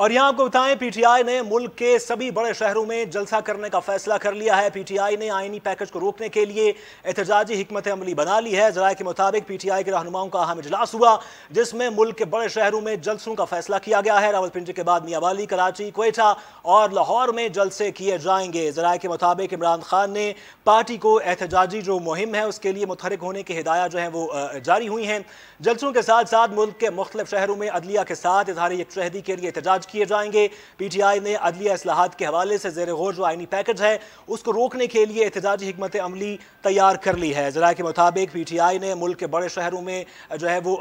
और यहां आपको बताएं पीटीआई ने मुल्क के सभी बड़े शहरों में जलसा करने का फैसला कर लिया है पीटीआई ने आईनी पैकेज को रोकने के लिए एहतजाजी हमत अमली बना ली है जराये के मुताबिक पीटीआई के रहनुमाओं का अहम इजलास हुआ जिसमें मुल्क के बड़े शहरों में जलसों का फैसला किया गया है रावलपिंडी के बाद मियावाली कराची कोयटा और लाहौर में जलसे किए जाएंगे जराये के मुताबिक इमरान खान ने पार्टी को एहतजाजी जो मुहिम है उसके लिए मुतहरक होने की हिदायत जो है वो जारी हुई हैं जलसों के साथ साथ मुल्क के मुख्तलिफ शहरों में अदलिया के साथ इजहार यकशहदी के लिए एहतजाज इखराज किए जाएंगे पी टी आई ने अदलिया असलाहत के हवाले से जेर गौर जो आइनी पैकेज है उसको रोकने के लिए एहतजाजी हमत अमली तैयार कर ली है जरा के मुताबिक पी टी आई ने मुल्क के बड़े शहरों में जो है वो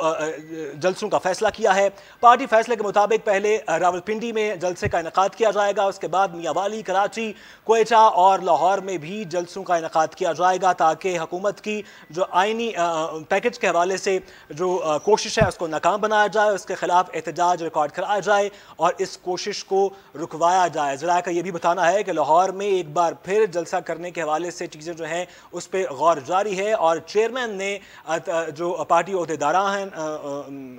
जलसों का फैसला किया है पार्टी फैसले के मुताबिक पहले रावलपिंडी में जलसे का इनका किया जाएगा उसके बाद मियावाली कराची कोयटा और लाहौर में भी जलसों का इनका किया जाएगा ताकि हुकूमत की जो आइनी पैकेज के हवाले से जो कोशिश है उसको नाकाम बनाया जाए उसके खिलाफ एहतजाज रिकॉर्ड कराया जाए और और इस कोशिश को रुकवाया जाए ज़रा का यह भी बताना है कि लाहौर में एक बार फिर जलसा करने के हवाले से चीज़ें जो हैं उस पर गौर जारी है और चेयरमैन ने जो पार्टी अहदेदारा हैं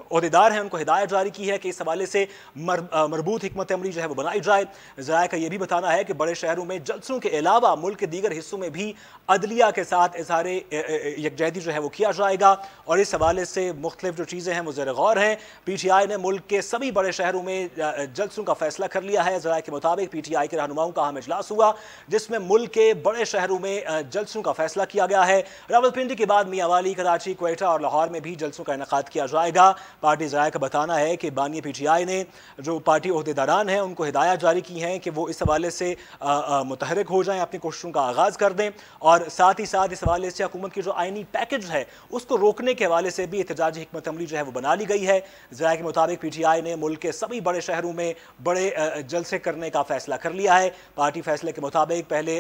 अहदेदार हैं उनको हिदायत जारी की है कि इस हवाले से मर, मरबूत हमत अमली जो है वो बनाई जाए ज़रा का यह भी बताना है कि बड़े शहरों में जलसों के अलावा मुल्क के दीगर हिस्सों में भी अदलिया के साथ इजहार यकजहती जो है वो किया जाएगा और इस हवाले से मुख्तलिफ जो चीज़ें हैं वो ज़र गौर हैं पी टी आई ने मुल्क के सभी बड़े शहरों में जलसों का फैसला कर लिया है जराये के मुताबिक पीटीआई के रहनुमाओं का अहम इजलास हुआ जिसमें मुल्क के बड़े शहरों में जलसों का फैसला किया गया है रावलपिंडी के बाद मियावाली कराची कोयटा और लाहौर में भी जलसों का इनका किया जाएगा पार्टी जराये का बताना है कि बानिय आई ने जो पार्टी अहदेदारान हैं उनको हिदायत जारी की हैं कि वो इस हवाले से मुतहरक हो जाएँ अपनी कोशिशों का आगाज़ कर दें और साथ ही साथ इस हवाले से हुकूमत की जो आइनी पैकेज है उसको रोकने के हवाले से भी एहतजाजी हमत अमली जो है वो बना ली गई है जराये के मुताबिक पी टी आई ने मुल्क के सभी बड़े शहरों में बड़े जलसे करने का फैसला कर लिया है पार्टी फैसले के मुताबिक पहले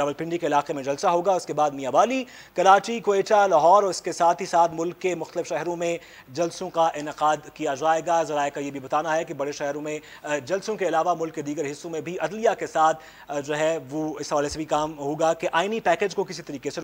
रावलपिंडी के इलाके में जलसा होगा उसके बाद मियाबाली कराची कोयटा लाहौर और उसके साथ ही साथ मुल्क के मुख्तलिफ शहरों में जलसों का इनका किया जाएगा जराए का ये भी बताना है कि बड़े शहरों में जलसों के अलावा मुल्क के दीगर हिस्सों में भी अदलिया के साथ जो है वो इस हवाले से भी काम होगा कि आइनी पैकेज को किसी तरीके से